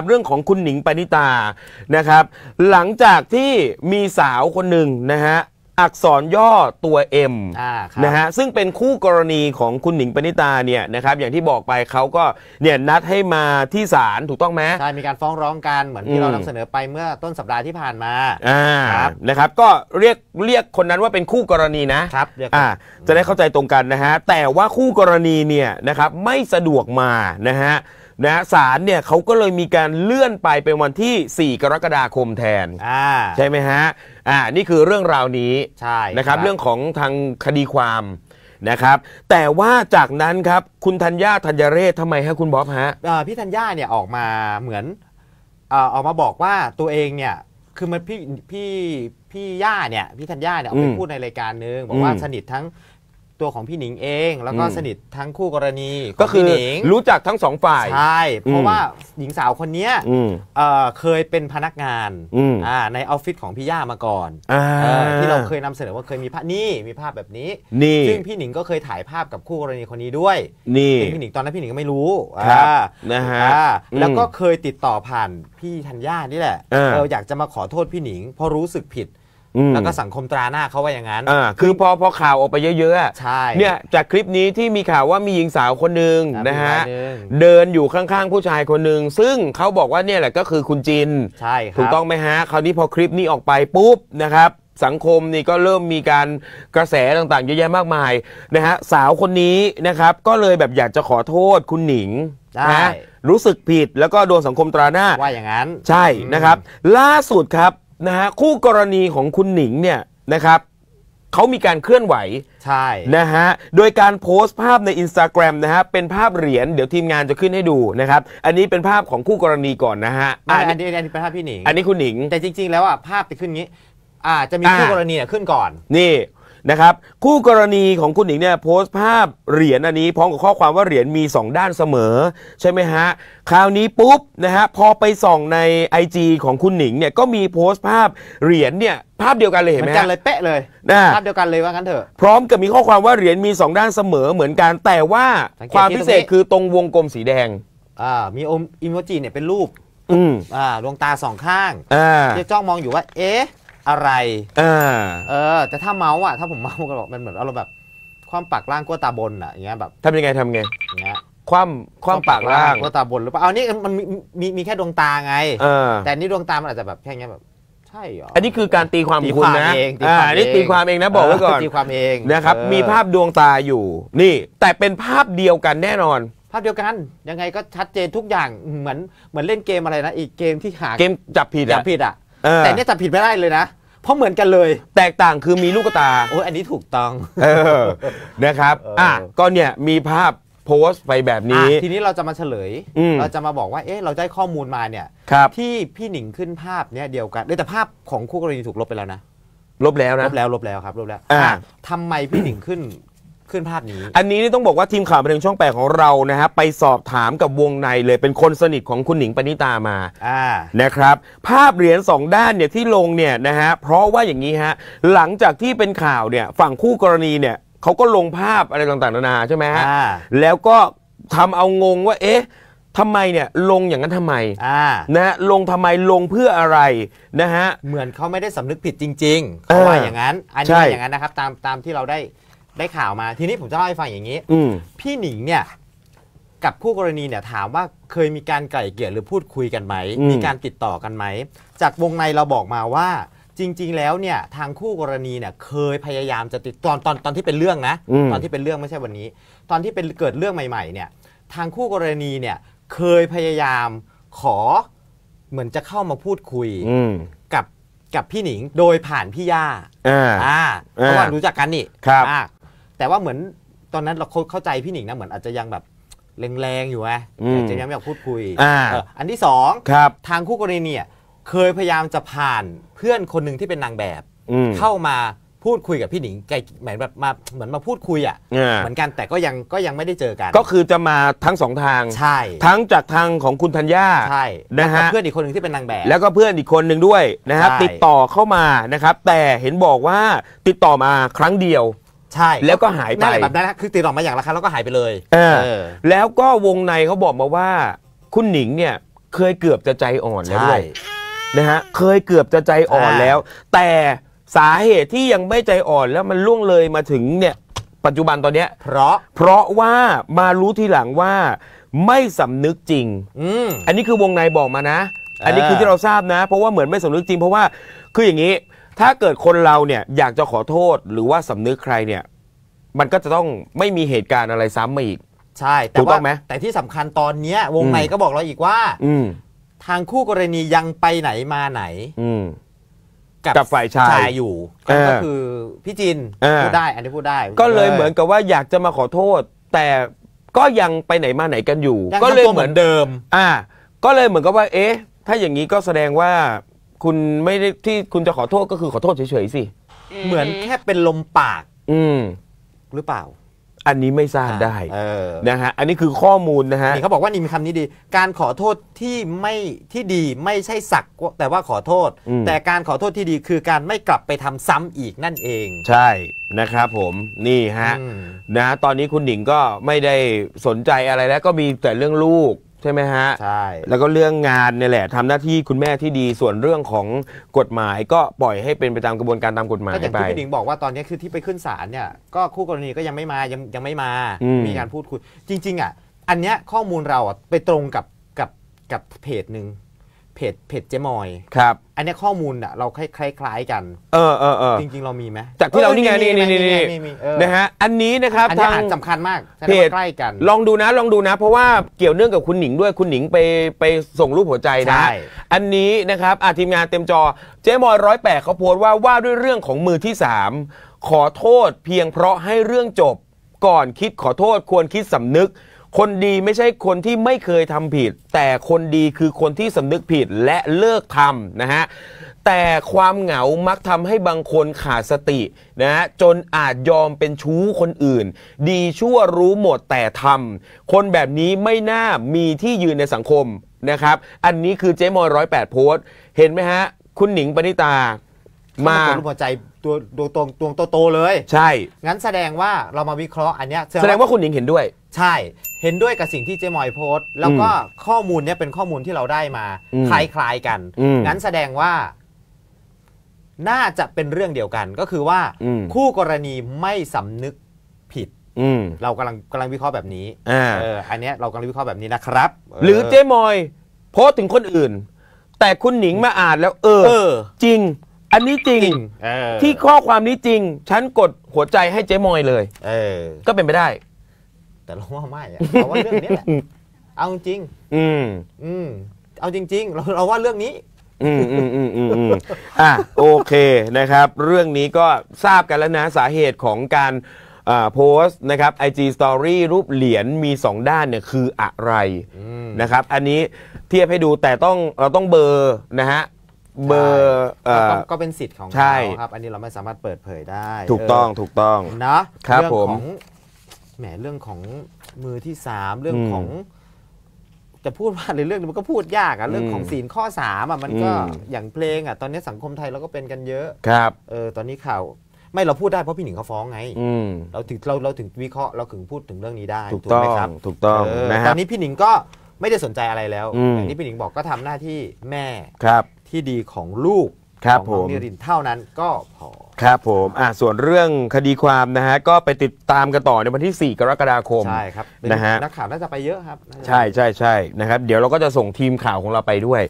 ับเรื่องของคุณหนิงปณิตานะครับ หลังจากที่มีสาวคนหนึ่งนะฮะอักษรย่อตัว M นะฮะซึ่งเป็นคู่กรณีของคุณหนิงปณิตาเนี่ยนะครับ อย่างที่บอกไปเขาก็เนี่ยนัดให้มาที่ศาลถูกต้องไหมใช่มีการฟ้องร้องกันเหมือนที่เรานำเสนอไปเมื่อต้นสัปดาห์ที่ผ่านมาอ่านะครับก็เรียกเรียกคนนั้นว่าเป็นคู่กรณีนะครับอ่าจะได้เข้าใจตรงกันนะฮะแต่ว่าคู่กรณีเนี่ยนะครับไม่สะดวกมานะฮะนะศาลเนี่ยเขาก็เลยมีการเลื่อนไป เป็นวันที่ 4 กรกฎาคมแทนอ่าใช่ไหมฮะอ่านี่คือเรื่องราวนี้ใช่นะครับรบเรื่องของทางคดีความนะครับ แต่ว่าจากนั้นครับคุณธัญญาธัญเรศทำไมฮะคุณบ๊อบฮะพี่ธัญญาเนี่ยออกมาเหมือนเอออกมาบอกว่าตัวเองเนี่ยคือมันพี่พี่พี่ย่าเนี่ยพี่ธัญญาเนี่ยเอาไปพูดในรายการนึงบอกว่าสนิททั้งตัวของพี่หนิงเองแล้วก็สนิททั้งคู่กรณีก็คือหนิงรู้จักทั้งสองฝ่ายใช่เพราะว่าหญิงสาวคนนี้เคยเป็นพนักงานในออฟฟิศของพี่ย่ามาก่อนที่เราเคยนำเสนอว่าเคยมีภาพนี่มีภาพแบบนี้นี่ซึ่งพี่หนิงก็เคยถ่ายภาพกับคู่กรณีคนนี้ด้วยนี่พี่หนิงตอนนั้นพี่หนิงก็ไม่รู้นะฮะแล้วก็เคยติดต่อผ่านพี่ธัญญานี่แหละเราอยากจะมาขอโทษพี่หนิงเพราะรู้สึกผิดแล้วก็สังคมตราหน้าเขาว่าอย่างนั้นอคือพอพอข่าวออกไปเยอะๆใช่เนี่ยจากคลิปนี้ที่มีข่าวว่ามีหญิงสาวคนหนึ่งนะฮะเดินอยู่ข้างๆ ผู้ชายคนหนึ่ง ซึ่งเขาบอกว่าเนี่ยแหละก็คือคุณจินใช่ถูกต้องไหมฮะคราวนี้พอคลิปนี้ออกไปปุ๊บนะครับ สังคมนี่ก็เริ่มมีการกระแสต่างๆเยอะแยะมากมายนะฮะสาวคนนี้นะครับ ก็เลยแบบอยากจะขอโทษ คุณหนิงนะรู้สึกผิดแล้วก็โดนสังคมตราหน้าว่าอย่างนั้น ใช่นะครับ ล่าสุดครับนะฮะคู่กรณีของคุณหนิงเนี่ยนะครับเขามีการเคลื่อนไหว ใช่นะฮะโดยการโพสต์ภาพใน Instagram นะฮะเป็นภาพเหรียญ เดี๋ยวทีมงานจะขึ้นให้ดูนะครับอันนี้เป็นภาพของคู่กรณีก่อนนะฮะอันนี้อันนี้เป็นภาพพี่หนิง อันนี้คุณหนิง แต่จริงๆ แล้วอ่ะภาพจะขึ้นงี้อ่าจะมีคู่กรณีเนี่ยขึ้นก่อน นี่นะครับคู่กรณีของคุณหนิงเนี่ยโพสต์ภาพเหรียญอันนี้พร้อมกับข้อความว่าเหรียญมี 2 ด้านเสมอใช่ไหมฮะคราวนี้ปุ๊บนะฮะพอไปส่องใน IG ของคุณหนิงเนี่ยก็มีโพสต์ภาพเหรียญเนี่ยภาพเดียวกันเลยเห็นไหไหมืมอนกันเลยเป๊ะเลยภาพเดียวกันเลยว่ากันเถอะ พร้อมกับมีข้อความว่าเหรียญมี 2 ด้านเสมอเหมือนกันแต่ว่าความพิเศษคือตรงวงกลมสีแดงอ่ามีอมอิโมจิเนี่ยเป็นรูปอ่าดวงตาสองข้างอ่าจะจ้องมองอยู่ว่า เอ๊ะอะไรเออเออ แต่ถ้าเมาส์อ่ะถ้าผมเมาส์ก็บอกมันเหมือนอารมณ์แบบ ความปากล่างกั้วตาบนอ่ะ อย่างเงี้ยแบบทำยังไงทำไงอย่างเงี้ย คว่ำคว่ำปากล่างกั้วตาบน หรือเปล่า เอานี่มันมี มีแค่ดวงตาไง เออ แต่นี่ดวงตา มันอาจจะแบบ แค่เงี้ยแบบ ใช่เหรอ อันนี้คือการตีความคุณนะเองอ่านี่ตีความเองนะ บอกไว้ก่อน ตีความเองนะครับ มีภาพดวงตาอยู่ นี่ แต่เป็นภาพเดียวกันแน่นอน ภาพเดียวกัน ยังไงก็ชัดเจนทุกอย่าง เหมือน เหมือนเล่นเกมอะไรนะ อีกเกมที่หา เกมจับผิดจับอผิดอ่ะแต่เนี่ยจับผิดไม่ได้เลยนะเพราะเหมือนกันเลย แตกต่างคือมีลูกตา โอ้ยอันนี้ถูกต้องเออนะครับ อ่ะก็เนี่ยมีภาพโพสต์ไปแบบนี้ ทีนี้เราจะมาเฉลยเราจะมาบอกว่าเอ๊ะ เราได้ข้อมูลมาเนี่ยที่พี่หนิงขึ้นภาพเนี่ยเดียวกันแต่ภาพของคู่กรณีถูกลบไปแล้วนะลบแล้วนะลบแล้วลบแล้วครับลบแล้วท่าไมพี่หนิงขึ้นขึ้นภาพนี้อันนี้นี่ต้องบอกว่าทีมข่าวบันเทิงช่องแปดของเรานะฮะไปสอบถามกับวงในเลยเป็นคนสนิทของคุณหนิงปณิตามาอ่านะครับ ภาพเหรียญสองด้านเนี่ยที่ลงเนี่ยนะฮะเพราะว่าอย่างนี้ฮะหลังจากที่เป็นข่าวเนี่ยฝั่งคู่กรณี เนี่ยเขาก็ลงภาพอะไรต่างๆนานาใช่ไหมฮะแล้วก็ทำเอางงว่าเอ๊ะทำไมเนี่ยลงอย่างนั้นทำไมอ่านะฮะลงทำไมลงเพื่ออะไรนะฮะเหมือนเขาไม่ได้สำนึกผิดจริงๆเขาว่าอย่างนั้นอันนี้อย่างนั้นนะครับตามตามที่เราได้ได้ข่าวมาทีนี้ผมจะเล่าให้ฟังอย่างนี้อืพี่หนิงเนี่ยกับคู่กรณีเนี่ยถามว่าเคยมีการไกล่เกลี่ยหรือพูดคุยกันไหมมมีการติดต่อกันไหมจากวงในเราบอกมาว่า จริง ๆ แล้วเนี่ยทางคู่กรณีเนี่ยเคยพยายามจะติดตอนตอนตอนที่เป็นเรื่องนะอตอนที่เป็นเรื่องไม่ใช่วันนี้ ตอนที่เป็นเกิดเรื่องใหม่ ๆ เนี่ย ทางคู่กรณีเนี่ยเคยพยายามขอเหมือนจะเข้ามาพูดคุยกับกับพี่หนิงโดยผ่านพี่ย่าอ่าเพราะว่ารู้จักกันนี่ครับแต่ว่าเหมือนตอนนั้นเราเข้าใจพี่หนิงนะเหมือนอาจจะยังแบบแรงๆอยู่ไงจะยังไม่อยากพูดคุยอ่าอันที่สองครับทางคู่กรณีเนี่ยเคยพยายามจะผ่านเพื่อนคนหนึ่งที่เป็นนางแบบเข้ามาพูดคุยกับพี่หนิงไกลเหมือนแบบมาเหมือนมาพูดคุยอ่ะเหมือนกันแต่ก็ยังก็ยังไม่ได้เจอกัน ก็คือจะมาทั้งสองทางใช่ทั้งจากทางของคุณธัญญาใช่นะฮะเพื่อนอีกคนหนึ่งที่เป็นนางแบบ แล้วก็เพื่อนอีกคนหนึ่งด้วยนะครับ ติดต่อเข้ามานะครับ แต่เห็นบอกว่าติดต่อมาครั้งเดียวใช่แล้วก็หายไปแบบนั้นคือตีออกมาอย่างละครแล้วก็หายไปเลยเออแล้วก็วงในเขาบอกมาว่า คุณหนิงเนี่ยเคยเกือบจะใจอ่อนแล้วด้วยนะฮะเคยเกือบจะใจอ่อนแล้ว แต่สาเหตุที่ยังไม่ใจอ่อนแล้วมันล่วงเลยมาถึงเนี่ยปัจจุบันตอนเนี้ย เพราะเพราะว่ามารู้ทีหลังว่าไม่สำนึกจริงอันนี้คือวงในบอกมานะ อันนี้คือที่เราทราบนะเพราะว่าเหมือนไม่สำนึกจริงเพราะว่าคืออย่างนี้ถ้าเกิดคนเราเนี่ยอยากจะขอโทษหรือว่าสำนึกใครเนี่ย มันก็จะต้องไม่มีเหตุการณ์อะไรซ้ำมาอีก ใช่แต่ถูกต้ว่าองไหมแต่ที่สำคัญตอนเนี้ยวงในก็บอกเราอีกว่า อืทางคู่กรณียังไปไหนมาไหน อืกับฝ่ายชายอยู่ก็คือพี่จินพูดได้ อันนี้พูดได้ ก็เลยเหมือนกับว่า อยากจะมาขอโทษ แต่ก็ยังไปไหนมาไหนกันอยู่ ก็เลยเหมือนเดิม อ่า ก็เลยเหมือนกับว่า เอ๊ะ ถ้าอย่างนี้ก็แสดงว่าคุณไม่ได้ที่คุณจะขอโทษก็คือขอโทษเฉยๆสิเหมือนแค่เป็นลมปาก อืมหรือเปล่า อันนี้ไม่ทราบได้นะฮะอันนี้คือข้อมูลนะฮะนี่เขาบอกว่านี่มีคำนี้ดี การขอโทษที่ไม่ที่ดี ไม่ใช่สัก แต่ว่าขอโทษ แต่การขอโทษที่ดีคือการไม่กลับไปทำซ้ำอีกนั่นเอง ใช่นะครับผมนี่ฮะนะตอนนี้คุณหนิงก็ไม่ได้สนใจอะไรแล้วก็มีแต่เรื่องลูกใช่ไหมฮะใช่ แล้วก็เรื่องงานเนี่ยแหละทำหน้าที่คุณแม่ที่ดีส่วนเรื่องของกฎหมาย ก็ปล่อยให้เป็นไปตามกระบวนการตามกฎหมายไปอย่างที่พี่ดิงบอกว่าตอนนี้คือที่ไปขึ้นศาลเนี่ย ก็คู่กรณีก็ยังไม่มายังยังไม่มา มีการพูดคุยจริงๆอ่ะอันเนี้ยข้อมูลเราอ่ะไปตรงกับกับกับเพจหนึ่งเพจเพจเจมอยครับอันนี้ข้อมูลอะเราคล้ายๆกันเออเออเออจริงๆเรามีไหมจากที่เรานี่ไงนี่นี่นี่นี่นะฮะอันนี้นะครับอันนี้อาจสำคัญมากเพจใกล้กัน ลองดูนะลองดูนะ เพราะว่าเกี่ยวเนื่องกับคุณหนิงด้วยคุณหนิงไปไปส่งรูปหัวใจนะอันนี้นะครับอาทีมงานเต็มจอ เจมอยร้อยแปดเขาโพสต์ว่าว่าด้วยเรื่องของมือที่สามขอโทษเพียงเพราะให้เรื่องจบ ก่อนคิดขอโทษควรคิดสำนึกคนดีไม่ใช่คนที่ไม่เคยทำผิด แต่คนดีคือคนที่สำนึกผิดและเลิกทำนะฮะแต่ความเหงามักทำให้บางคนขาดสตินะจนอาจยอมเป็นชู้คนอื่น ดีชั่วรู้หมดแต่ทำคนแบบนี้ไม่น่ามีที่ยืนในสังคมนะครับอันนี้คือเจ๊มอยร้อยแปดโพสเห็นไหมฮะ คุณหนิงปณิตามาคนรู้พอใจตัวดวงตรงดวงโตๆเลย ใช่งั้นแสดงว่าเรามาวิเคราะห์ อันเนี้ยแสดงว่าคุณหญิงเห็นด้วย ใช่ เห็นด้วยกับสิ่งที่เจมอยโพสต์แล้วก็ข้อมูลเนี้ยเป็นข้อมูลที่เราได้มา คล้ายๆกันงั้นแสดงว่า น่าจะเป็นเรื่องเดียวกัน ก็คือว่าคู่กรณีไม่สำนึกผิด อืเรากำลังกำลังวิเคราะห์แบบนี้อเอออันเนี้ยเรากำลังวิเคราะห์แบบนี้นะครับ หรือเจมอย โพสต์ถึงคนอื่น แต่คุณหนิงมาอ่านแล้ว เออเออจริงอันนี้จริงออที่ข้อความนี้จริง ฉันกดหัวใจให้เจ๊มอยเลยเออ ก็เป็นไปได้ แต่เราว่าไม่อะเราว่าเรื่องนี้แหละเอาจริง อืมอืมเอาจริง ๆ เราเราว่าเรื่องนี้อืมอืมอืมอืมอืมอ่ะโอเคนะครับ เรื่องนี้ก็ทราบกันแล้วนะ สาเหตุของการอ่าโพสต์นะครับ IG Story รูปเหรียญมี 2 ด้านเนี่ยคืออะไรนะครับ อันนี้เทียบให้ดูแต่ต้องเราต้องเบอร์นะฮะเบอร์ก็เป็นสิทธิ์ของเขาครับ อันนี้เราไม่สามารถเปิดเผยได้ ถูกต้อง ถูกต้องนะเรื่องของแหมเรื่องของมือที่สามเรื่องของ จะพูดว่าในเรื่องมันก็พูดยากอะเรื่องของศีลข้อสามอะมันก็อย่างเพลงอะตอนนี้สังคมไทยเราก็เป็นกันเยอะ ครับ เออตอนนี้ข่าวไม่เราพูดได้เพราะพี่หนิงเขาฟ้องไงเราถึงเราเราถึงวิเคราะห์เราถึงพูดถึงเรื่องนี้ได้ ถูกต้องครับถูกต้องนะครับตอนนี้พี่หนิงก็ไม่ได้สนใจอะไรแล้ว อันนย่างที่พี่หนิงบอกก็ทำหน้าที่แม่ ครับที่ดีของลูกครับของผมนิรินเท่านั้นก็พอ ครับผมอ่าส่วนเรื่องคดีความนะฮะ ก็ไปติดตามกันต่อในวันที่ 4 กรกฎาคม ใช่ครับนะฮะนักข่าวน่าจะไปเยอะครับ ใช่ใช่ใช่นะครับ เดี๋ยวเราก็จะส่งทีมข่าวของเราไปด้วย